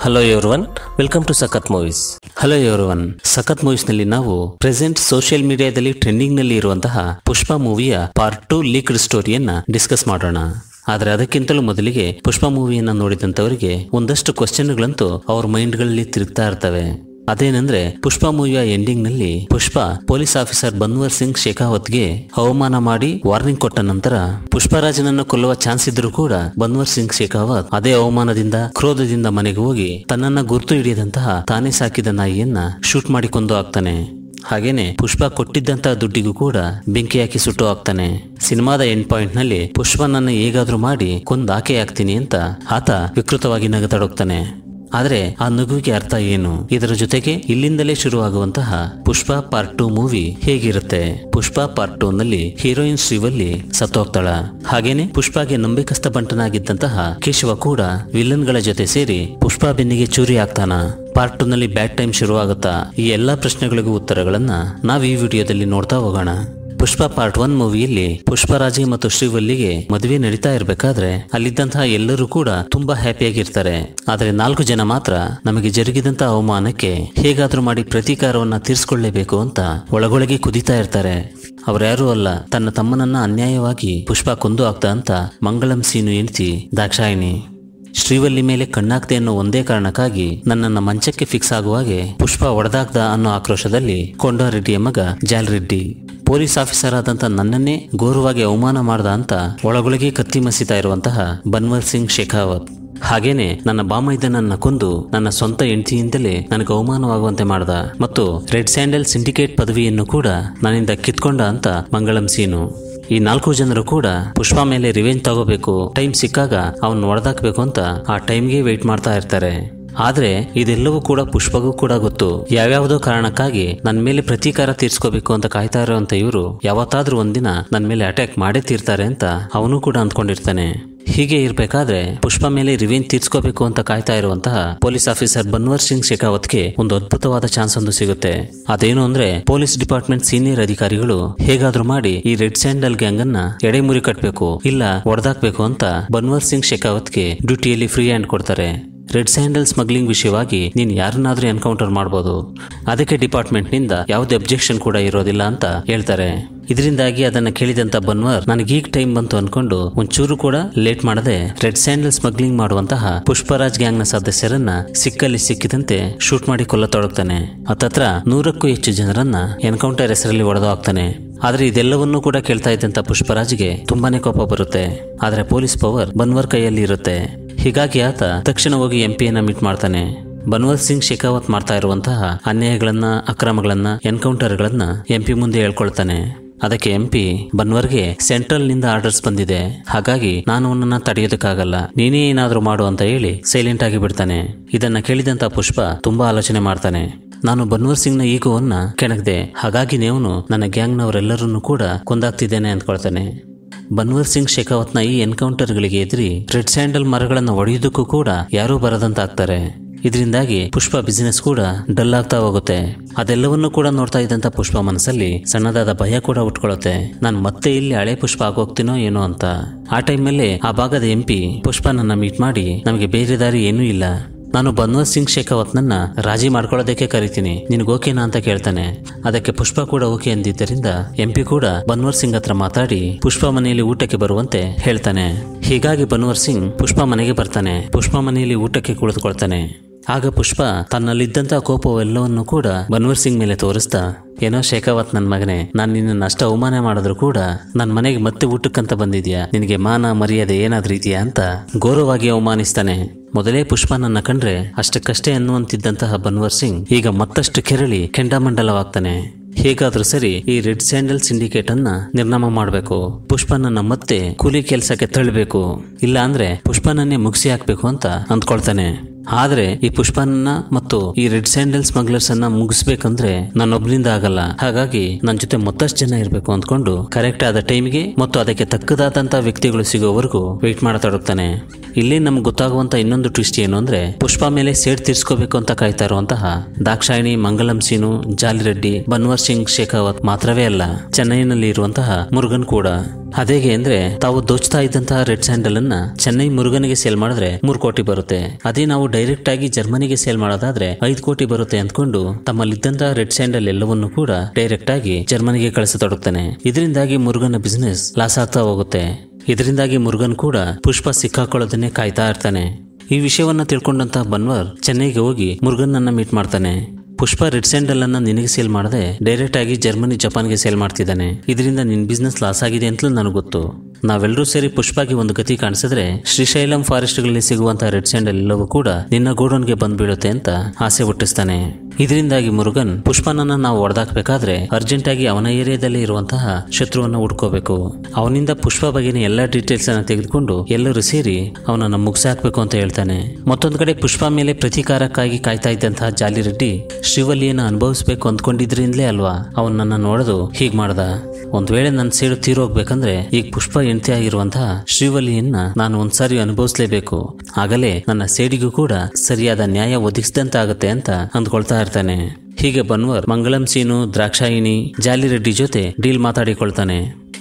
hello one welcome to Sakath movies hello one Sakath movies ನಲ್ಲಿ ನಾವು present social ಮೀಡಿಯಾದಲ್ಲಿ trending ನಲ್ಲಿ ಇರುವಂತಹ ಪುಷ್ಪ ಮೂವಿಯ ಪಾರ್ಟ್ ಟು ಲೀಕ್ಡ್ ಸ್ಟೋರಿಯನ್ನ ಡಿಸ್ಕಸ್ ಮಾಡೋಣ ಆದರೆ ಅದಕ್ಕಿಂತಲೂ ಮೊದಲಿಗೆ ಪುಷ್ಪ ಮೂವಿಯನ್ನ ನೋಡಿದಂತವರಿಗೆ ಒಂದಷ್ಟು ಕ್ವಶನ್ಗಳಂತೂ ಅವ್ರ ಮೈಂಡ್ಗಳಲ್ಲಿ ತಿರುಗ್ತಾ ಇರ್ತವೆ ಅದೇನಂದ್ರೆ ಪುಷ್ಪ ಮೂವಿಯ ಎಂಡಿಂಗ್ ನಲ್ಲಿ ಪುಷ್ಪ ಪೊಲೀಸ್ ಆಫೀಸರ್ ಬನ್ವರ್ ಸಿಂಗ್ ಶೇಖಾವತ್ಗೆ ಅವಮಾನ ಮಾಡಿ ವಾರ್ನಿಂಗ್ ಕೊಟ್ಟ ನಂತರ ಪುಷ್ಪರಾಜನನ್ನು ಕೊಲ್ಲುವ ಚಾನ್ಸ್ ಇದ್ರೂ ಕೂಡ ಬನ್ವರ್ ಸಿಂಗ್ ಶೇಖಾವತ್ ಅದೇ ಅವಮಾನದಿಂದ ಕ್ರೋಧದಿಂದ ಮನೆಗೆ ಹೋಗಿ ತನ್ನನ್ನ ಗುರುತು ಹಿಡಿಯದಂತಹ ತಾನೇ ಸಾಕಿದ ನಾಯಿಯನ್ನ ಶೂಟ್ ಮಾಡಿ ಕೊಂದು ಹಾಕ್ತಾನೆ ಹಾಗೇನೆ ಪುಷ್ಪ ಕೊಟ್ಟಿದ್ದಂತಹ ದುಡ್ಡಿಗೂ ಕೂಡ ಬೆಂಕಿ ಹಾಕಿ ಸುಟ್ಟು ಹಾಕ್ತಾನೆ ಸಿನಿಮಾದ ಎಂಡ್ ಪಾಯಿಂಟ್ ನಲ್ಲಿ ಪುಷ್ಪನನ್ನು ಹೇಗಾದ್ರೂ ಮಾಡಿ ಆಕೆ ಹಾಕ್ತೀನಿ ಅಂತ ಆತ ವಿಕೃತವಾಗಿ ನಗತಾಡೋಗ್ತಾನೆ ಆದರೆ ಆ ನಗುವಿಗೆ ಅರ್ಥ ಏನು ಇದರ ಜೊತೆಗೆ ಇಲ್ಲಿಂದಲೇ ಶುರುವಾಗುವಂತಹ ಪುಷ್ಪ ಪಾರ್ಟ್ ಟೂ ಮೂವಿ ಹೇಗಿರುತ್ತೆ ಪುಷ್ಪ ಪಾರ್ಟ್ ಟೂ ನಲ್ಲಿ ಹೀರೋಯಿನ್ ಶಿವಲ್ಲಿ ಸತ್ತೋಗ್ತಾಳ ಹಾಗೇನೆ ಪುಷ್ಪಾಗೆ ನಂಬಿಕಸ್ಥ ಬಂಟನಾಗಿದ್ದಂತಹ ಕೇಶವ ಕೂಡ ವಿಲನ್ ಗಳ ಜೊತೆ ಸೇರಿ ಪುಷ್ಪಾ ಬೆನ್ನಿಗೆ ಚೂರಿ ಆಗ್ತಾನ ಪಾರ್ಟ್ ಟೂ ನಲ್ಲಿ ಬ್ಯಾಡ್ ಟೈಮ್ ಶುರುವಾಗುತ್ತಾ ಈ ಎಲ್ಲಾ ಪ್ರಶ್ನೆಗಳಿಗೂ ಉತ್ತರಗಳನ್ನ ನಾವು ಈ ವಿಡಿಯೋದಲ್ಲಿ ನೋಡ್ತಾ ಹೋಗೋಣ ಪುಷ್ಪ ಪಾರ್ಟ್ ಒನ್ ಮೂವಿಯಲ್ಲಿ ಪುಷ್ಪರಾಜಿ ಮತ್ತು ಶ್ರೀವಲ್ಲಿಗೆ ಮದುವೆ ನಡೀತಾ ಇರಬೇಕಾದ್ರೆ ಅಲ್ಲಿದ್ದಂತಹ ಎಲ್ಲರೂ ಕೂಡ ತುಂಬಾ ಹ್ಯಾಪಿಯಾಗಿರ್ತಾರೆ ಆದರೆ ನಾಲ್ಕು ಜನ ಮಾತ್ರ ನಮಗೆ ಜರುಗಿದಂತಹ ಅವಮಾನಕ್ಕೆ ಹೇಗಾದ್ರೂ ಮಾಡಿ ಪ್ರತೀಕಾರವನ್ನ ತೀರ್ಸ್ಕೊಳ್ಳೇಬೇಕು ಅಂತ ಒಳಗೊಳಗೆ ಕುದಿತಾ ಇರ್ತಾರೆ ಅವರ್ಯಾರೂ ಅಲ್ಲ ತನ್ನ ತಮ್ಮನನ್ನ ಅನ್ಯಾಯವಾಗಿ ಪುಷ್ಪ ಕೊಂದು ಆಗ್ತಾ ಅಂತ ಮಂಗಳಂ ಸೀನು ಎಣ್ತಿ ದಾಕ್ಷಾಯಿಣಿ ಶ್ರೀವಲ್ಲಿ ಮೇಲೆ ಕಣ್ಣಾಗ್ತೆ ಅನ್ನೋ ಒಂದೇ ಕಾರಣಕ್ಕಾಗಿ ನನ್ನನ್ನ ಮಂಚಕ್ಕೆ ಫಿಕ್ಸ್ ಆಗುವಾಗೆ ಪುಷ್ಪ ಒಡೆದಾಗ್ದ ಅನ್ನೋ ಆಕ್ರೋಶದಲ್ಲಿ ಕೊಂಡಾರೆಡ್ಡಿಯ ಮಗ ಜಾಲ್ರೆಡ್ಡಿ ಪೊಲೀಸ್ ಆಫೀಸರ್ ಆದಂತ ನನ್ನನ್ನೇ ಗೋರುವಾಗಿ ಅವಮಾನ ಮಾಡ್ದ ಅಂತ ಒಳಗೊಳಗೆ ಕತ್ತಿ ಮಸಿತಾ ಇರುವಂತಹ ಬನ್ವರ್ ಸಿಂಗ್ ಶೇಖಾವತ್ ಹಾಗೇನೆ ನನ್ನ ಬಾಮೈದನನ್ನ ಕೊಂದು ನನ್ನ ಸ್ವಂತ ಹೆಂಡತಿಯಿಂದಲೇ ನನಗೆ ಅವಮಾನವಾಗುವಂತೆ ಮಾಡ್ದ ಮತ್ತು ರೆಡ್ ಸ್ಯಾಂಡಲ್ ಸಿಂಡಿಕೇಟ್ ಪದವಿಯನ್ನು ಕೂಡ ನನ್ನಿಂದ ಕಿತ್ಕೊಂಡ ಅಂತ ಮಂಗಳಂ ಸೀನು ಈ ನಾಲ್ಕು ಜನರು ಕೂಡ ಪುಷ್ಪ ಮೇಲೆ ರಿವೆಂಜ್ ತಗೋಬೇಕು ಟೈಮ್ ಸಿಕ್ಕಾಗ ಅವನ್ ಹೊಡೆದಾಕ್ಬೇಕು ಅಂತ ಆ ಟೈಮ್ಗೆ ವೆಯ್ಟ್ ಮಾಡ್ತಾ ಇರ್ತಾರೆ ಆದ್ರೆ ಇದೆಲ್ಲವೂ ಕೂಡ ಪುಷ್ಪಗೂ ಕೂಡ ಗೊತ್ತು ಯಾವ್ಯಾವುದೋ ಕಾರಣಕ್ಕಾಗಿ ನನ್ನ ಮೇಲೆ ಪ್ರತೀಕಾರ ತೀರ್ಸ್ಕೋಬೇಕು ಅಂತ ಕಾಯ್ತಾ ಅಂತ ಇವರು ಯಾವತ್ತಾದ್ರೂ ಒಂದಿನ ನನ್ನ ಮೇಲೆ ಅಟ್ಯಾಕ್ ಮಾಡೇ ತೀರ್ತಾರೆ ಅಂತ ಅವನು ಕೂಡ ಅಂದ್ಕೊಂಡಿರ್ತಾನೆ ಹೀಗೆ ಇರಬೇಕಾದ್ರೆ ಪುಷ್ಪ ಮೇಲೆ ರಿವೇಂಜ್ ತೀರ್ಸ್ಕೋಬೇಕು ಅಂತ ಕಾಯ್ತಾ ಇರುವಂತಹ ಪೊಲೀಸ್ ಆಫೀಸರ್ ಬನ್ವರ್ ಸಿಂಗ್ ಶೇಖಾವತ್ಗೆ ಒಂದು ಅದ್ಭುತವಾದ ಚಾನ್ಸ್ ಒಂದು ಸಿಗುತ್ತೆ ಅದೇನು ಅಂದ್ರೆ ಪೊಲೀಸ್ ಡಿಪಾರ್ಟ್ಮೆಂಟ್ ಸೀನಿಯರ್ ಅಧಿಕಾರಿಗಳು ಹೇಗಾದ್ರೂ ಮಾಡಿ ಈ ರೆಡ್ ಸ್ಯಾಂಡಲ್ ಗ್ಯಾಂಗ್ ಅನ್ನ ಎಡೆಮುರಿ ಕಟ್ಟಬೇಕು ಇಲ್ಲ ಒಡೆದಾಕ್ಬೇಕು ಅಂತ ಬನ್ವರ್ ಸಿಂಗ್ ಶೇಖಾವತ್ಗೆ ಡ್ಯೂಟಿಯಲ್ಲಿ ಫ್ರೀ ಹ್ಯಾಂಡ್ ಕೊಡ್ತಾರೆ ರೆಡ್ ಸ್ಯಾಂಡಲ್ ಸ್ಮಗ್ಲಿಂಗ್ ವಿಷಯವಾಗಿ ನೀನು ಯಾರನ್ನಾದ್ರೂ ಎನ್ಕೌಂಟರ್ ಮಾಡ್ಬೋದು ಅದಕ್ಕೆ ಡಿಪಾರ್ಟ್ಮೆಂಟ್ನಿಂದ ಯಾವುದೇ ಅಬ್ಜೆಕ್ಷನ್ ಕೂಡ ಇರೋದಿಲ್ಲ ಅಂತ ಹೇಳ್ತಾರೆ ಇದರಿಂದಾಗಿ ಅದನ್ನ ಕೇಳಿದಂತ ಬನ್ವರ್ ನನಗೆ ಈಗ ಟೈಮ್ ಬಂತು ಅನ್ಕೊಂಡು ಒಂಚೂರು ಕೂಡ ಲೇಟ್ ಮಾಡದೆ ರೆಡ್ ಸ್ಯಾಂಡಲ್ ಸ್ಮಗ್ಲಿಂಗ್ ಮಾಡುವಂತಹ ಪುಷ್ಪರಾಜ್ ಗ್ಯಾಂಗ್ ನ ಸದಸ್ಯರನ್ನ ಸಿಕ್ಕಲ್ಲಿ ಸಿಕ್ಕಿದಂತೆ ಶೂಟ್ ಮಾಡಿ ಕೊಲ್ಲತೊಡಗ್ತಾನೆ ಹತ್ತತ್ರ ನೂರಕ್ಕೂ ಹೆಚ್ಚು ಜನರನ್ನ ಎನ್ಕೌಂಟರ್ ಹೆಸರಲ್ಲಿ ಒಡೆದು ಹಾಕ್ತಾನೆ ಆದ್ರೆ ಇದೆಲ್ಲವನ್ನೂ ಕೂಡ ಕೇಳ್ತಾ ಇದ್ದಂತ ಪುಷ್ಪರಾಜ್ಗೆ ತುಂಬಾನೇ ಕೋಪ ಬರುತ್ತೆ ಆದ್ರೆ ಪೊಲೀಸ್ ಪವರ್ ಬನ್ವರ್ ಕೈಯಲ್ಲಿ ಇರುತ್ತೆ ಹೀಗಾಗಿ ಆತ ತಕ್ಷಣ ಹೋಗಿ ಎಂಪಿಯನ್ನ ಮೀಟ್ ಮಾಡ್ತಾನೆ ಬನ್ವರ್ ಸಿಂಗ್ ಶೇಖಾವತ್ ಮಾಡ್ತಾ ಇರುವಂತಹ ಅನ್ಯಾಯಗಳನ್ನ ಅಕ್ರಮಗಳನ್ನ ಎನ್ಕೌಂಟರ್ಗಳನ್ನ ಎಂಪಿ ಮುಂದೆ ಹೇಳ್ಕೊಳ್ತಾನೆ ಅದಕ್ಕೆ ಎಂಪಿ ಬನ್ವರ್ಗೆ ಸೆಂಟ್ರಲ್ ನಿಂದ ಆರ್ಡರ್ಸ್ ಬಂದಿದೆ ಹಾಗಾಗಿ ನಾನು ಅವನನ್ನ ತಡೆಯೋದಕ್ಕಾಗಲ್ಲ ನೀನೇ ಏನಾದರೂ ಮಾಡು ಅಂತ ಹೇಳಿ ಸೈಲೆಂಟ್ ಆಗಿ ಬಿಡ್ತಾನೆ ಇದನ್ನ ಕೇಳಿದಂತ ಪುಷ್ಪ ತುಂಬಾ ಆಲೋಚನೆ ಮಾಡ್ತಾನೆ ನಾನು ಬನ್ವರ್ ಸಿಂಗ್ನ ಈಗೋವನ್ನ ಕೆಣಕದೆ ಹಾಗಾಗಿ ನೀವು ನನ್ನ ಗ್ಯಾಂಗ್ನವರೆಲ್ಲರನ್ನೂ ಕೂಡ ಕೊಂದಾಗ್ತಿದ್ದೇನೆ ಅಂದ್ಕೊಳ್ತಾನೆ ಬನ್ವರ್ ಸಿಂಗ್ ಶೇಖಾವತ್ನ ಈ ಎನ್ಕೌಂಟರ್ಗಳಿಗೆ ಎದುರಿ ರೆಡ್ ಸ್ಯಾಂಡಲ್ ಮರಗಳನ್ನು ಒಡೆಯುವುದಕ್ಕೂ ಕೂಡ ಯಾರೂ ಬರದಂತಾಗ್ತಾರೆ ಇದರಿಂದಾಗಿ ಪುಷ್ಪ ಬಿಸಿನೆಸ್ ಕೂಡ ಡಲ್ ಆಗ್ತಾ ಹೋಗುತ್ತೆ ಅದೆಲ್ಲವನ್ನೂ ಕೂಡ ನೋಡ್ತಾ ಇದ್ದಂತ ಪುಷ್ಪ ಮನಸ್ಸಲ್ಲಿ ಸಣ್ಣದಾದ ಭಯ ಕೂಡ ಉಟ್ಕೊಳ್ಳುತ್ತೆ ನಾನು ಮತ್ತೆ ಇಲ್ಲಿ ಹಳೆ ಪುಷ್ಪ ಆಗೋಗ್ತೀನೋ ಏನೋ ಅಂತ ಆ ಟೈಮ್ ಟೈಮಲ್ಲಿ ಆ ಭಾಗದ ಎಂಪಿ ಪುಷ್ಪನನ್ನ ಮೀಟ್ ಮಾಡಿ ನಮಗೆ ಬೇರೆ ದಾರಿ ಏನೂ ಇಲ್ಲ ನಾನು ಬನ್ವರ್ ಸಿಂಗ್ ಶೇಖಾವತ್ನನ್ನ ರಾಜಿ ಮಾಡ್ಕೊಳ್ಳೋದಕ್ಕೆ ಕರಿತೀನಿ ನಿನ್ಗೆ ಓಕೆನಾ ಅಂತ ಕೇಳ್ತಾನೆ ಅದಕ್ಕೆ ಪುಷ್ಪ ಕೂಡ ಓಕೆ ಅಂದಿದ್ದರಿಂದ ಎಂಪಿ ಕೂಡ ಬನ್ವರ್ ಸಿಂಗ್ ಹತ್ರ ಮಾತಾಡಿ ಪುಷ್ಪ ಮನೆಯಲ್ಲಿ ಊಟಕ್ಕೆ ಬರುವಂತೆ ಹೇಳ್ತಾನೆ ಹೀಗಾಗಿ ಬನ್ವರ್ ಸಿಂಗ್ ಪುಷ್ಪ ಮನೆಗೆ ಬರ್ತಾನೆ ಪುಷ್ಪ ಮನೆಯಲ್ಲಿ ಊಟಕ್ಕೆ ಕುಳಿತುಕೊಳ್ತಾನೆ ಆಗ ಪುಷ್ಪ ತನ್ನಲ್ಲಿದ್ದಂಥ ಕೋಪವೆಲ್ಲವನ್ನೂ ಕೂಡ ಬನ್ವರ್ ಸಿಂಗ್ ಮೇಲೆ ತೋರಿಸ್ತಾ ಏನೋ ಶೇಖಾವತ್ ನನ್ನ ಮಗನೇ ನಾನು ನಿನ್ನನ್ನು ಅಷ್ಟು ಅವಮಾನ ಮಾಡಿದ್ರು ಕೂಡ ನನ್ನ ಮನೆಗೆ ಮತ್ತೆ ಊಟಕ್ಕಂತ ಬಂದಿದ್ಯಾ ನಿನಗೆ ಮಾನ ಮರ್ಯಾದೆ ಏನಾದ್ರೂ ಇದೆಯಾ ಅಂತ ಗೌರವವಾಗಿ ಅವಮಾನಿಸ್ತಾನೆ ಮೊದಲೇ ಪುಷ್ಪನನ್ನ ಕಂಡ್ರೆ ಅಷ್ಟಕ್ಕಷ್ಟೇ ಅನ್ನುವಂತಿದ್ದಂತಹ ಬನ್ವರ್ ಸಿಂಗ್ ಈಗ ಮತ್ತಷ್ಟು ಕೆರಳಿ ಕೆಂಡಾಮಂಡಲವಾಗ್ತಾನೆ ಹೇಗಾದ್ರೂ ಸರಿ ಈ ರೆಡ್ ಸ್ಯಾಂಡಲ್ ಸಿಂಡಿಕೇಟ್ ಅನ್ನ ನಿರ್ನಾಮ ಮಾಡಬೇಕು ಪುಷ್ಪನನ್ನ ಮತ್ತೆ ಕೂಲಿ ಕೆಲಸಕ್ಕೆ ತಳ್ಳಬೇಕು ಇಲ್ಲ ಅಂದ್ರೆ ಪುಷ್ಪನನ್ನೇ ಮುಗಿಸಿ ಹಾಕ್ಬೇಕು ಅಂತ ಅಂದ್ಕೊಳ್ತಾನೆ ಆದ್ರೆ ಈ ಪುಷ್ಪನನ್ನ ಮತ್ತು ಈ ರೆಡ್ ಸ್ಯಾಂಡಲ್ ಸ್ಮಗ್ಲರ್ಸ್ ಅನ್ನ ಮುಗಿಸ್ಬೇಕಂದ್ರೆ ನನ್ನೊಬ್ನಿಂದ ಆಗಲ್ಲ ಹಾಗಾಗಿ ನನ್ನ ಜೊತೆ ಮತ್ತಷ್ಟು ಜನ ಇರಬೇಕು ಅಂದ್ಕೊಂಡು ಕರೆಕ್ಟ್ ಆದ ಟೈಮ್ಗೆ ಮತ್ತು ಅದಕ್ಕೆ ತಕ್ಕದಾದಂತ ವ್ಯಕ್ತಿಗಳು ಸಿಗೋವರೆಗೂ ವೆಯ್ಟ್ ಮಾಡ್ತಾ ಇಲ್ಲಿ ನಮ್ಗೆ ಗೊತ್ತಾಗುವಂತ ಇನ್ನೊಂದು ಟ್ವಿಸ್ಟ್ ಏನು ಅಂದ್ರೆ ಪುಷ್ಪ ಮೇಲೆ ಸೇಡ್ ತೀರ್ಸ್ಕೋಬೇಕು ಅಂತ ಕಾಯ್ತಾ ಇರುವಂತಹ ದಾಕ್ಷಾಯಿಣಿ ಮಂಗಲಂ ಸೀನು ಜಾಲಿ ರೆಡ್ಡಿ ಬನ್ವರ್ ಸಿಂಗ್ ಶೇಖಾವತ್ ಮಾತ್ರವೇ ಅಲ್ಲ ಚೆನ್ನೈನಲ್ಲಿ ಇರುವಂತಹ ಮುರುಗನ್ ಕೂಡ ಅದೇಗೆ ಅಂದ್ರೆ ತಾವು ದೋಚ್ತಾ ಇದ್ದಂತಹ ರೆಡ್ ಸ್ಯಾಂಡಲ್ ಅನ್ನ ಚೆನ್ನೈ ಮುರುಗನಿಗೆ ಸೇಲ್ ಮಾಡಿದ್ರೆ ಮೂರು ಕೋಟಿ ಬರುತ್ತೆ ಅದೇ ನಾವು ಡೈರೆಕ್ಟ್ ಆಗಿ ಜರ್ಮನಿಗೆ ಸೇಲ್ ಮಾಡೋದಾದ್ರೆ ಐದು ಕೋಟಿ ಬರುತ್ತೆ ಅಂದ್ಕೊಂಡು ತಮ್ಮಲ್ಲಿದ್ದಂತಹ ರೆಡ್ ಸ್ಯಾಂಡಲ್ ಎಲ್ಲವನ್ನೂ ಕೂಡ ಡೈರೆಕ್ಟ್ ಆಗಿ ಜರ್ಮನಿಗೆ ಕಳಿಸತೊಡಗ್ತಾನೆ ಇದರಿಂದಾಗಿ ಮುರುಗನ ಬಿಸ್ನೆಸ್ ಲಾಸ್ ಆಗ್ತಾ ಹೋಗುತ್ತೆ ಇದರಿಂದಾಗಿ ಮುರುಗನ್ ಕೂಡ ಪುಷ್ಪ ಸಿಕ್ಕಾಕೊಳ್ಳೋದನ್ನೇ ಕಾಯ್ತಾ ಇರ್ತಾನೆ ಈ ವಿಷಯವನ್ನ ತಿಳ್ಕೊಂಡಂತ ಬನ್ವರ್ ಚೆನ್ನೈಗೆ ಹೋಗಿ ಅನ್ನ ಮೀಟ್ ಮಾಡ್ತಾನೆ ಪುಷ್ಪ ರೆಡ್ ಸ್ಯಾಂಡಲ್ ಅನ್ನ ನಿನಗೆ ಸೇಲ್ ಮಾಡದೆ ಡೈರೆಕ್ಟ್ ಆಗಿ ಜರ್ಮನಿ ಜಪಾನ್ಗೆ ಸೇಲ್ ಮಾಡ್ತಿದ್ದಾನೆ ಇದರಿಂದ ನಿನ್ ಬಿಸ್ನೆಸ್ ಲಾಸ್ ಆಗಿದೆ ಅಂತಲೂ ನನಗೆ ಗೊತ್ತು ನಾವೆಲ್ಲರೂ ಸೇರಿ ಪುಷ್ಪಗೆ ಒಂದು ಗತಿ ಕಾಣಿಸಿದ್ರೆ ಶ್ರೀಶೈಲಂ ಫಾರೆಸ್ಟ್ಗಳಲ್ಲಿ ಸಿಗುವಂತಹ ರೆಡ್ ಸ್ಯಾಂಡಲ್ ಎಲ್ಲವೂ ಕೂಡ ನಿನ್ನ ಗೋಡೌನ್ಗೆ ಬಂದು ಬೀಳುತ್ತೆ ಅಂತ ಆಸೆ ಹುಟ್ಟಿಸ್ತಾನೆ ಇದರಿಂದಾಗಿ ಮುರುಗನ್ ಪುಷ್ಪನನ್ನ ನಾವು ಒಡೆದಾಕ್ಬೇಕಾದ್ರೆ ಅರ್ಜೆಂಟ್ ಆಗಿ ಅವನ ಏರಿಯಾದಲ್ಲಿ ಇರುವಂತಹ ಶತ್ರುವನ್ನ ಹುಡ್ಕೋಬೇಕು ಅವನಿಂದ ಪುಷ್ಪ ಬಗೆನ ಎಲ್ಲಾ ಡೀಟೇಲ್ಸ್ ಅನ್ನ ತೆಗೆದುಕೊಂಡು ಎಲ್ಲರೂ ಸೇರಿ ಅವನನ್ನ ಹಾಕ್ಬೇಕು ಅಂತ ಹೇಳ್ತಾನೆ ಮತ್ತೊಂದು ಕಡೆ ಪುಷ್ಪ ಮೇಲೆ ಪ್ರತೀಕಾರಕ್ಕಾಗಿ ಕಾಯ್ತಾ ಇದ್ದಂತಹ ರೆಡ್ಡಿ ಶಿವಲಿಯನ್ನ ಅನುಭವಿಸಬೇಕು ಅಂದ್ಕೊಂಡಿದ್ರಿಂದಲೇ ಅಲ್ವಾ ಅವನನ್ನ ನೋಡೋದು ಹೀಗ್ ಮಾಡ್ದ ಒಂದ್ ವೇಳೆ ನನ್ನ ಸೇಡು ತೀರೋಗ್ಬೇಕಂದ್ರೆ ಈಗ ಪುಷ್ಪ ಹೆಂಡತಿಯಾಗಿರುವಂತಹ ಶ್ರೀವಲಿಯನ್ನ ನಾನು ಒಂದ್ಸಾರಿ ಅನುಭವಿಸಲೇಬೇಕು ಆಗಲೇ ನನ್ನ ಸೇಡಿಗೂ ಕೂಡ ಸರಿಯಾದ ನ್ಯಾಯ ಆಗುತ್ತೆ ಅಂತ ಅಂದ್ಕೊಳ್ತಾ ಇರ್ತಾನೆ ಹೀಗೆ ಬನ್ವರ್ ಮಂಗಳಂ ಸೀನು ದ್ರಾಕ್ಷಾಯಿಣಿ ಜಾಲಿರೆಡ್ಡಿ ಜೊತೆ ಡೀಲ್ ಮಾತಾಡಿಕೊಳ್ತಾನೆ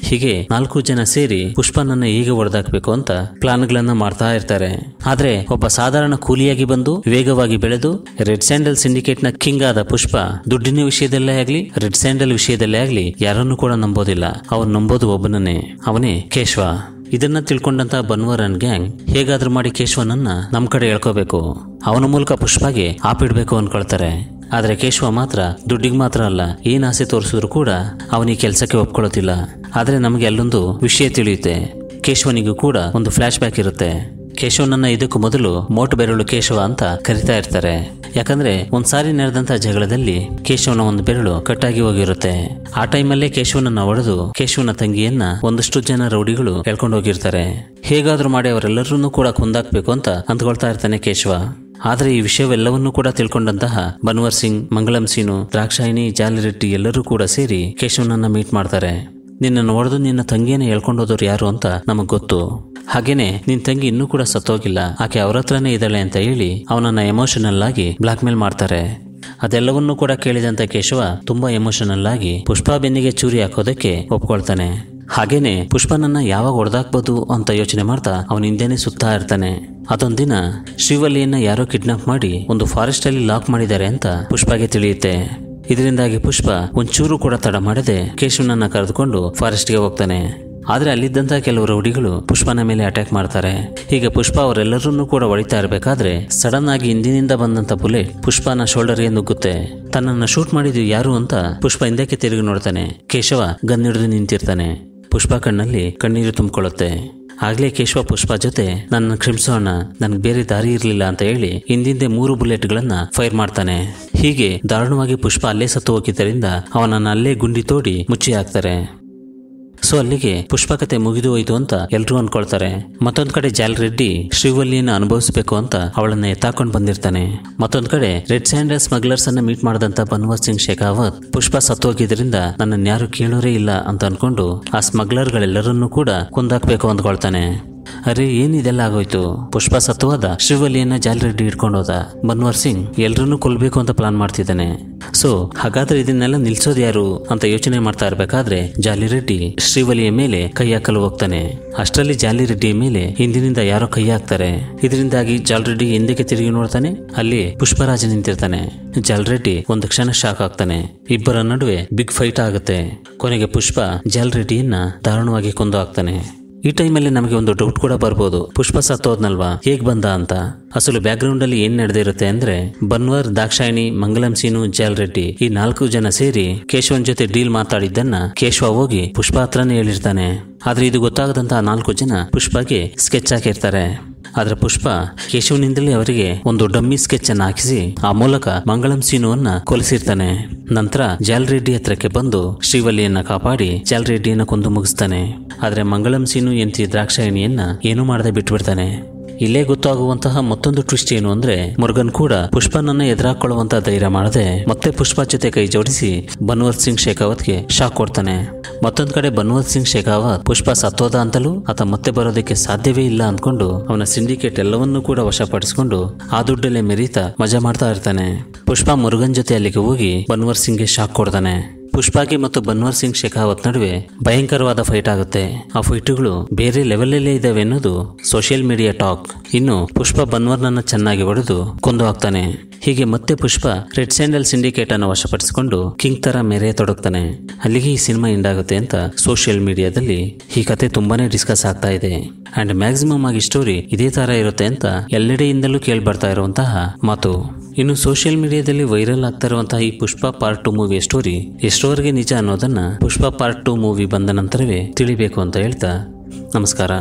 ಹೀಗೆ ನಾಲ್ಕು ಜನ ಸೇರಿ ಪುಷ್ಪನನ್ನ ಹೇಗೆ ಹೊಡೆದಾಕ್ಬೇಕು ಅಂತ ಪ್ಲಾನ್ಗಳನ್ನ ಮಾಡ್ತಾ ಇರ್ತಾರೆ ಆದ್ರೆ ಒಬ್ಬ ಸಾಧಾರಣ ಕೂಲಿಯಾಗಿ ಬಂದು ವೇಗವಾಗಿ ಬೆಳೆದು ರೆಡ್ ಸ್ಯಾಂಡಲ್ ಸಿಂಡಿಕೇಟ್ ನ ಕಿಂಗ್ ಆದ ಪುಷ್ಪ ದುಡ್ಡಿನ ವಿಷಯದಲ್ಲೇ ಆಗ್ಲಿ ರೆಡ್ ಸ್ಯಾಂಡಲ್ ವಿಷಯದಲ್ಲೇ ಆಗ್ಲಿ ಯಾರನ್ನು ಕೂಡ ನಂಬೋದಿಲ್ಲ ಅವನು ನಂಬೋದು ಒಬ್ಬನನ್ನೇ ಅವನೇ ಕೇಶವ ಇದನ್ನ ತಿಳ್ಕೊಂಡಂತ ಬನ್ವರನ್ ಗ್ಯಾಂಗ್ ಹೇಗಾದ್ರೂ ಮಾಡಿ ಕೇಶವನನ್ನ ನಮ್ ಕಡೆ ಹೇಳ್ಕೋಬೇಕು ಅವನ ಮೂಲಕ ಪುಷ್ಪಾಗೆ ಆಪಿಡ್ಬೇಕು ಅನ್ಕೊಳ್ತಾರೆ ಆದರೆ ಕೇಶವ ಮಾತ್ರ ದುಡ್ಡಿಗೆ ಮಾತ್ರ ಅಲ್ಲ ಏನು ಆಸೆ ತೋರಿಸಿದ್ರು ಕೂಡ ಅವನಿಗೆ ಕೆಲಸಕ್ಕೆ ಒಪ್ಕೊಳ್ಳೋತಿಲ್ಲ ಆದರೆ ನಮಗೆ ಅಲ್ಲೊಂದು ವಿಷಯ ತಿಳಿಯುತ್ತೆ ಕೇಶವನಿಗೂ ಕೂಡ ಒಂದು ಫ್ಲಾಶ್ ಬ್ಯಾಕ್ ಇರುತ್ತೆ ಕೇಶವನನ್ನ ಇದಕ್ಕೂ ಮೊದಲು ಮೋಟು ಬೆರಳು ಕೇಶವ ಅಂತ ಕರಿತಾ ಇರ್ತಾರೆ ಯಾಕಂದ್ರೆ ಸಾರಿ ನೆರೆದಂತ ಜಗಳದಲ್ಲಿ ಕೇಶವನ ಒಂದು ಬೆರಳು ಕಟ್ಟಾಗಿ ಹೋಗಿರುತ್ತೆ ಆ ಟೈಮಲ್ಲೇ ಕೇಶವನನ್ನ ಒಡೆದು ಕೇಶವನ ತಂಗಿಯನ್ನ ಒಂದಷ್ಟು ಜನ ರೌಡಿಗಳು ಎಳ್ಕೊಂಡು ಹೋಗಿರ್ತಾರೆ ಹೇಗಾದ್ರೂ ಮಾಡಿ ಅವರೆಲ್ಲರೂ ಕೂಡ ಕುಂದಾಕ್ಬೇಕು ಅಂತ ಅಂದ್ಕೊಳ್ತಾ ಇರ್ತಾನೆ ಕೇಶವ ಆದರೆ ಈ ವಿಷಯವೆಲ್ಲವನ್ನೂ ಕೂಡ ತಿಳ್ಕೊಂಡಂತಹ ಬನ್ವರ್ ಸಿಂಗ್ ಮಂಗಳಂ ಸೀನು ದ್ರಾಕ್ಷಾಯಿನಿ ಜಾಲಿರೆಡ್ಡಿ ಎಲ್ಲರೂ ಕೂಡ ಸೇರಿ ಕೇಶವನನ್ನ ಮೀಟ್ ಮಾಡ್ತಾರೆ ನಿನ್ನನ್ನು ನೋಡಿದು ನಿನ್ನ ತಂಗಿಯನ್ನು ಹೇಳ್ಕೊಂಡೋದವ್ರು ಯಾರು ಅಂತ ನಮಗೆ ಗೊತ್ತು ಹಾಗೇನೆ ನಿನ್ ತಂಗಿ ಇನ್ನೂ ಕೂಡ ಸತ್ತೋಗಿಲ್ಲ ಆಕೆ ಅವ್ರ ಹತ್ರನೇ ಇದ್ದಾಳೆ ಅಂತ ಹೇಳಿ ಅವನನ್ನ ಎಮೋಷನಲ್ ಆಗಿ ಬ್ಲಾಕ್ ಮೇಲ್ ಮಾಡ್ತಾರೆ ಅದೆಲ್ಲವನ್ನೂ ಕೂಡ ಕೇಳಿದಂತ ಕೇಶವ ತುಂಬಾ ಎಮೋಷನಲ್ ಆಗಿ ಪುಷ್ಪಾ ಬೆನ್ನಿಗೆ ಚೂರಿ ಹಾಕೋದಕ್ಕೆ ಒಪ್ಕೊಳ್ತಾನೆ ಹಾಗೇನೆ ಪುಷ್ಪನನ್ನ ಯಾವಾಗ ಹೊಡೆದಾಕ್ಬೋದು ಅಂತ ಯೋಚನೆ ಮಾಡ್ತಾ ಅವನ ಸುತ್ತಾ ಇರ್ತಾನೆ ಅದೊಂದಿನ ಶಿವಲಿಯನ್ನ ಯಾರೋ ಕಿಡ್ನಾಪ್ ಮಾಡಿ ಒಂದು ಫಾರೆಸ್ಟ್ ಅಲ್ಲಿ ಲಾಕ್ ಮಾಡಿದ್ದಾರೆ ಅಂತ ಪುಷ್ಪಾಗೆ ತಿಳಿಯುತ್ತೆ ಇದರಿಂದಾಗಿ ಪುಷ್ಪ ಒಂಚೂರು ಕೂಡ ತಡ ಮಾಡದೆ ಕೇಶವನನ್ನ ಕರೆದುಕೊಂಡು ಫಾರೆಸ್ಟ್ಗೆ ಹೋಗ್ತಾನೆ ಆದರೆ ಅಲ್ಲಿದ್ದಂತಹ ಕೆಲವು ರೌಡಿಗಳು ಪುಷ್ಪನ ಮೇಲೆ ಅಟ್ಯಾಕ್ ಮಾಡ್ತಾರೆ ಹೀಗೆ ಪುಷ್ಪ ಅವರೆಲ್ಲರನ್ನೂ ಕೂಡ ಒಳಿತಾ ಇರಬೇಕಾದ್ರೆ ಸಡನ್ ಆಗಿ ಹಿಂದಿನಿಂದ ಬಂದಂತ ಬುಲೆಟ್ ಪುಷ್ಪನ ಶೋಲ್ಡರ್ಗೆ ನುಗ್ಗುತ್ತೆ ತನ್ನನ್ನು ಶೂಟ್ ಮಾಡಿದ್ದು ಯಾರು ಅಂತ ಪುಷ್ಪ ಹಿಂದಕ್ಕೆ ತಿರುಗಿ ನೋಡ್ತಾನೆ ಕೇಶವ ಗನ್ನಿಡಿದು ನಿಂತಿರ್ತಾನೆ ಪುಷ್ಪ ಕಣ್ಣಲ್ಲಿ ಕಣ್ಣೀರು ತುಂಬಿಕೊಳ್ಳುತ್ತೆ ಆಗ್ಲೇ ಕೇಶವ ಪುಷ್ಪ ಜೊತೆ ನನ್ನ ಕ್ಷಿಮಿಸೋಣ ನನಗೆ ಬೇರೆ ದಾರಿ ಇರಲಿಲ್ಲ ಅಂತ ಹೇಳಿ ಹಿಂದಿಂದೆ ಮೂರು ಬುಲೆಟ್ಗಳನ್ನು ಫೈರ್ ಮಾಡ್ತಾನೆ ಹೀಗೆ ದಾರುಣವಾಗಿ ಪುಷ್ಪ ಅಲ್ಲೇ ಸತ್ತು ಹೋಗಿದ್ದರಿಂದ ಅವನನ್ನ ಅಲ್ಲೇ ಗುಂಡಿ ತೋಡಿ ಮುಚ್ಚಿ ಹಾಕ್ತಾರೆ ಸೊ ಅಲ್ಲಿಗೆ ಪುಷ್ಪಕತೆ ಮುಗಿದು ಹೋಯಿತು ಅಂತ ಎಲ್ಲರೂ ಅನ್ಕೊಳ್ತಾರೆ ಮತ್ತೊಂದ್ ಕಡೆ ಜಾಲ್ ರೆಡ್ಡಿ ಶ್ರೀವಲ್ಲಿಯನ್ನ ಅನುಭವಿಸಬೇಕು ಅಂತ ಅವಳನ್ನ ಎತ್ತಾಕೊಂಡು ಬಂದಿರ್ತಾನೆ ಮತ್ತೊಂದ್ ಕಡೆ ರೆಡ್ ಸ್ಯಾಂಡ್ ಸ್ಮಗ್ಲರ್ಸ್ ಅನ್ನ ಮೀಟ್ ಮಾಡಿದಂತ ಬನ್ವರ್ ಸಿಂಗ್ ಶೇಖಾವತ್ ಪುಷ್ಪ ಸತ್ತೋಗಿದ್ರಿಂದ ನನ್ನನ್ನು ಯಾರು ಕೇಳೋರೇ ಇಲ್ಲ ಅಂತ ಅನ್ಕೊಂಡು ಆ ಸ್ಮಗ್ಲರ್ ಗಳೆಲ್ಲರನ್ನೂ ಕೂಡ ಕುಂದಾಕ್ಬೇಕು ಅಂದ್ಕೊಳ್ತಾನೆ ಅರೆ ಏನಿದೆಲ್ಲ ಆಗೋಯ್ತು ಪುಷ್ಪ ಸತ್ವಾದ ಶಿವಲಿಯನ್ನ ಜಾಲಿ ರೆಡ್ಡಿ ಇಟ್ಕೊಂಡೋದ ಮನ್ವರ್ ಸಿಂಗ್ ಎಲ್ರನ್ನೂ ಕೊಲ್ಬೇಕು ಅಂತ ಪ್ಲಾನ್ ಮಾಡ್ತಿದ್ದಾನೆ ಸೊ ಹಾಗಾದ್ರೆ ಇದನ್ನೆಲ್ಲ ನಿಲ್ಸೋದು ಯಾರು ಅಂತ ಯೋಚನೆ ಮಾಡ್ತಾ ಇರ್ಬೇಕಾದ್ರೆ ಜಾಲಿ ರೆಡ್ಡಿ ಶ್ರೀವಲಿಯ ಮೇಲೆ ಕೈ ಹಾಕಲು ಹೋಗ್ತಾನೆ ಅಷ್ಟರಲ್ಲಿ ಜಾಲಿ ರೆಡ್ಡಿಯ ಮೇಲೆ ಹಿಂದಿನಿಂದ ಯಾರೋ ಕೈ ಹಾಕ್ತಾರೆ ಇದರಿಂದಾಗಿ ಜಾಲ್ ರೆಡ್ಡಿ ಹಿಂದಕ್ಕೆ ತಿರುಗಿ ನೋಡ್ತಾನೆ ಅಲ್ಲಿ ಪುಷ್ಪರಾಜ ನಿಂತಿರ್ತಾನೆ ಜಾಲ್ ರೆಡ್ಡಿ ಒಂದು ಕ್ಷಣ ಶಾಕ್ ಆಗ್ತಾನೆ ಇಬ್ಬರ ನಡುವೆ ಬಿಗ್ ಫೈಟ್ ಆಗುತ್ತೆ ಕೊನೆಗೆ ಪುಷ್ಪ ಜಾಲ್ ರೆಡ್ಡಿಯನ್ನ ದಾರುಣವಾಗಿ ಕೊಂದು ಹಾಕ್ತಾನೆ ಈ ಟೈಮಲ್ಲಿ ನಮಗೆ ಒಂದು ಡೌಟ್ ಕೂಡ ಬರ್ಬೋದು ಪುಷ್ಪ ಸತ್ತೋದ್ನಲ್ವಾ ಹೇಗ್ ಬಂದ ಅಂತ ಅಸಲು ಬ್ಯಾಕ್ ಗ್ರೌಂಡ್ ಅಲ್ಲಿ ಏನ್ ನಡೆದಿರುತ್ತೆ ಅಂದ್ರೆ ಬನ್ವರ್ ದಾಕ್ಷಾಯಣಿ ಮಂಗಲಂ ಸೀನು ಜಾಲ್ ರೆಡ್ಡಿ ಈ ನಾಲ್ಕು ಜನ ಸೇರಿ ಕೇಶವನ್ ಜೊತೆ ಡೀಲ್ ಮಾತಾಡಿದ್ದನ್ನ ಕೇಶವ ಹೋಗಿ ಪುಷ್ಪ ಹತ್ರನೇ ಹೇಳಿರ್ತಾನೆ ಆದ್ರೆ ಇದು ಗೊತ್ತಾಗದಂತಹ ನಾಲ್ಕು ಜನ ಪುಷ್ಪಗೆ ಸ್ಕೆಚ್ ಹಾಕಿರ್ತಾರೆ ಆದರೆ ಪುಷ್ಪ ಕೇಶವನಿಂದಲೇ ಅವರಿಗೆ ಒಂದು ಡಮ್ಮಿ ಸ್ಕೆಚ್ ಅನ್ನು ಹಾಕಿಸಿ ಆ ಮೂಲಕ ಮಂಗಳಂ ಸೀನುವನ್ನ ಕೊಲಿಸಿರ್ತಾನೆ ನಂತರ ಜಾಲ್ರೆಡ್ಡಿ ಹತ್ರಕ್ಕೆ ಬಂದು ಶ್ರೀವಲ್ಲಿಯನ್ನ ಕಾಪಾಡಿ ಜಾಲ್ರೆಡ್ಡಿಯನ್ನ ಕೊಂದು ಮುಗಿಸ್ತಾನೆ ಆದರೆ ಮಂಗಳಂ ಸೀನು ಎಂತಿ ದ್ರಾಕ್ಷಾಯಣಿಯನ್ನ ಏನೂ ಮಾಡದೆ ಬಿಟ್ಬಿಡ್ತಾನೆ ಇಲ್ಲೇ ಗೊತ್ತಾಗುವಂತಹ ಮತ್ತೊಂದು ಟ್ವಿಸ್ಟ್ ಏನು ಅಂದ್ರೆ ಮುರುಗನ್ ಕೂಡ ಪುಷ್ಪನನ್ನ ಎದುರಾಕೊಳ್ಳುವಂತಹ ಧೈರ್ಯ ಮಾಡದೆ ಮತ್ತೆ ಪುಷ್ಪ ಜೊತೆ ಕೈ ಜೋಡಿಸಿ ಬನ್ವರ್ ಸಿಂಗ್ ಶೇಖಾವತ್ಗೆ ಶಾಕ್ ಕೊಡ್ತಾನೆ ಮತ್ತೊಂದ್ ಕಡೆ ಬನ್ವರ್ ಸಿಂಗ್ ಶೇಖಾವತ್ ಪುಷ್ಪ ಸತ್ತೋದ ಅಂತಲೂ ಆತ ಮತ್ತೆ ಬರೋದಕ್ಕೆ ಸಾಧ್ಯವೇ ಇಲ್ಲ ಅಂದ್ಕೊಂಡು ಅವನ ಸಿಂಡಿಕೇಟ್ ಎಲ್ಲವನ್ನೂ ಕೂಡ ವಶಪಡಿಸಿಕೊಂಡು ಆ ದುಡ್ಡಲ್ಲೇ ಮೆರೀತಾ ಮಜಾ ಮಾಡ್ತಾ ಇರ್ತಾನೆ ಪುಷ್ಪ ಮುರುಗನ್ ಜೊತೆ ಅಲ್ಲಿಗೆ ಹೋಗಿ ಬನ್ವರ್ ಸಿಂಗ್ಗೆ ಶಾಕ್ ಕೊಡ್ತಾನೆ ಪುಷ್ಪಾಗಿ ಮತ್ತು ಬನ್ವರ್ ಸಿಂಗ್ ಶೆಖಾವತ್ ನಡುವೆ ಭಯಂಕರವಾದ ಫೈಟ್ ಆಗುತ್ತೆ ಆ ಫೈಟ್ಗಳು ಬೇರೆ ಲೆವೆಲಲ್ಲೇ ಇದ್ದಾವೆ ಅನ್ನೋದು ಸೋಷಿಯಲ್ ಮೀಡಿಯಾ ಟಾಕ್ ಇನ್ನು ಪುಷ್ಪ ಬನ್ವರ್ನನ್ನ ಚೆನ್ನಾಗಿ ಹೊಡೆದು ಕೊಂದು ಹಾಕ್ತಾನೆ ಹೀಗೆ ಮತ್ತೆ ಪುಷ್ಪ ರೆಡ್ ಸ್ಯಾಂಡಲ್ ಸಿಂಡಿಕೇಟ್ ಅನ್ನು ವಶಪಡಿಸಿಕೊಂಡು ಕಿಂಗ್ ತರ ಮೇರೆ ತೊಡಗ್ತಾನೆ ಅಲ್ಲಿಗೆ ಈ ಸಿನಿಮಾ ಎಂಡ್ ಆಗುತ್ತೆ ಅಂತ ಸೋಷಿಯಲ್ ಮೀಡಿಯಾದಲ್ಲಿ ಈ ಕತೆ ತುಂಬಾನೇ ಡಿಸ್ಕಸ್ ಆಗ್ತಾ ಇದೆ ಅಂಡ್ ಮ್ಯಾಕ್ಸಿಮಮ್ ಆಗಿ ಸ್ಟೋರಿ ಇದೇ ತರ ಇರುತ್ತೆ ಅಂತ ಎಲ್ಲೆಡೆಯಿಂದಲೂ ಕೇಳ್ಬರ್ತಾ ಇರುವಂತಹ ಮಾತು ಇನ್ನು ಸೋಷಿಯಲ್ ಮೀಡಿಯಾದಲ್ಲಿ ವೈರಲ್ ಆಗ್ತಾ ಇರುವಂತಹ ಈ Pushpa part two movie story ಎಷ್ಟೋವರೆಗೆ ನಿಜ ಅನ್ನೋದನ್ನ ಪುಷ್ಪ ಪಾರ್ಟ್ ಟು ಮೂವಿ ಬಂದ ನಂತರವೇ ತಿಳಿಬೇಕು ಅಂತ ಹೇಳ್ತಾ ನಮಸ್ಕಾರ